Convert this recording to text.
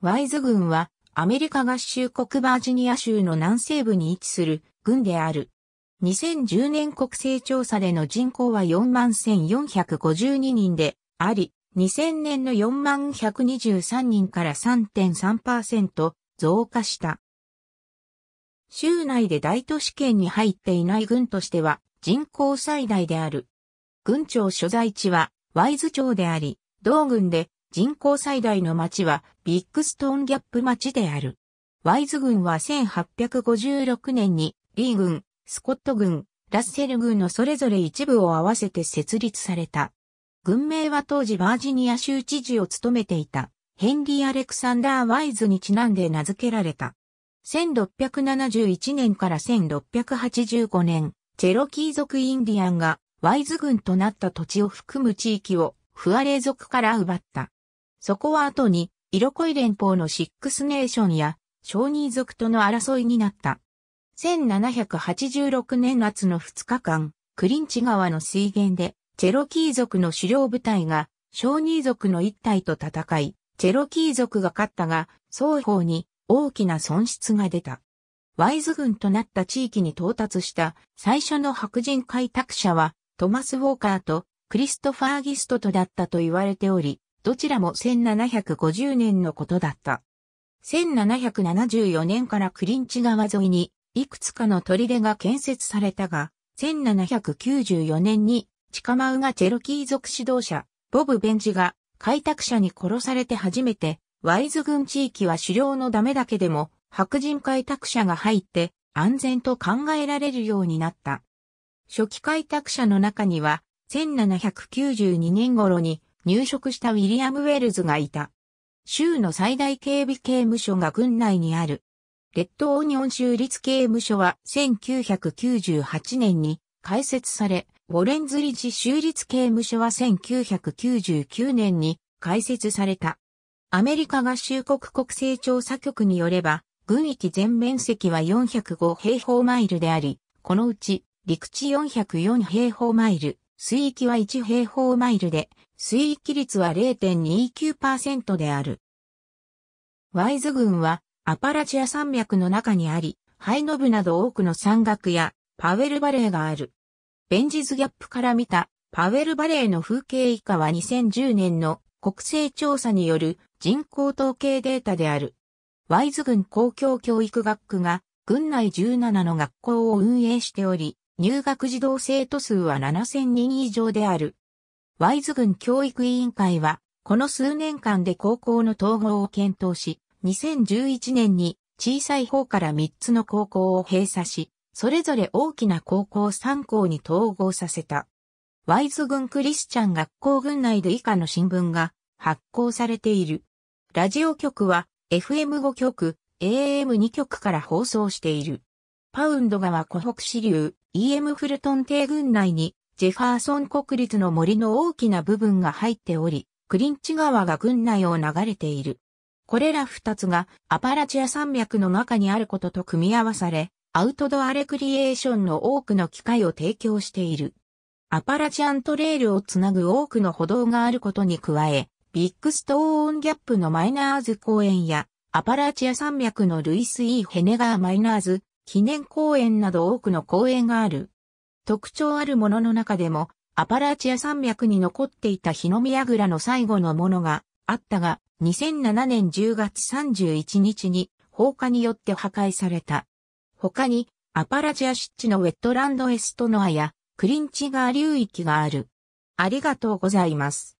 ワイズ郡はアメリカ合衆国バージニア州の南西部に位置する郡である。2010年国勢調査での人口は41,452人であり、2000年の41,123人から3.3%増加した。州内で大都市圏に入っていない郡としては人口最大である。郡庁所在地はワイズ町であり、同郡で人口最大の町はビッグストーンギャップ町である。ワイズ軍は1856年にリー軍、スコット軍、ラッセル軍のそれぞれ一部を合わせて設立された。軍名は当時バージニア州知事を務めていたヘンリー・アレクサンダー・ワイズにちなんで名付けられた。1671年から1685年、チェロキー族インディアンがワイズ軍となった土地を含む地域をフアレー族から奪った。そこは後に、色恋連邦のシックスネーションや、小人族との争いになった。1786年夏の2日間、クリンチ川の水源で、チェロキー族の狩猟部隊が、小人族の一体と戦い、チェロキー族が勝ったが、双方に大きな損失が出た。ワイズ軍となった地域に到達した最初の白人開拓者は、トマス・ウォーカーとクリストファー・ギストとだったと言われており、どちらも1750年のことだった。1774年からクリンチ川沿いに、いくつかの砦が建設されたが、1794年に、チカマウがチェロキー族指導者、ボブ・ベンジが、開拓者に殺されて初めて、ワイズ軍地域は狩猟のダメだけでも、白人開拓者が入って、安全と考えられるようになった。初期開拓者の中には、1792年頃に入植したウィリアム・ウェルズがいた。州の最大警備刑務所が郡内にある。レッドオニオン州立刑務所は1998年に開設され、ウォレンズリジ州立刑務所は1999年に開設された。アメリカ合衆国国勢調査局によれば、軍域全面積は405平方マイルであり、このうち陸地404平方マイル、水域は1平方マイルで、水域率は0.29%である。ワイズ郡はアパラチア山脈の中にあり、ハイノブなど多くの山岳やパウエルバレーがある。ベンジズギャップから見たパウエルバレーの風景以下は2010年の国勢調査による人口統計データである。ワイズ郡公共教育学区が郡内17の学校を運営しており、入学児童生徒数は7000人以上である。ワイズ郡教育委員会は、この数年間で高校の統合を検討し、2011年に小さい方から3つの高校を閉鎖し、それぞれ大きな高校3校に統合させた。ワイズ郡クリスチャン学校群内で以下の新聞が発行されている。ラジオ局は FM5 局、AM2 局から放送している。パウンド川湖北支流、EM フルトン帝群内にジェファーソン国立の森の大きな部分が入っており、クリンチ川が群内を流れている。これら二つがアパラチア山脈の中にあることと組み合わされ、アウトドアレクリエーションの多くの機会を提供している。アパラチアントレールをつなぐ多くの歩道があることに加え、ビッグストーンギャップのマイナーズ公園や、アパラチア山脈のルイス・イー・ヘネガー・マイナーズ記念公園など多くの公園がある。特徴あるものの中でも、アパラチア山脈に残っていた日の宮倉の最後のものがあったが、2007年10月31日に放火によって破壊された。他に、アパラチア湿地のウェットランドエストノアやクリンチガー流域がある。ありがとうございます。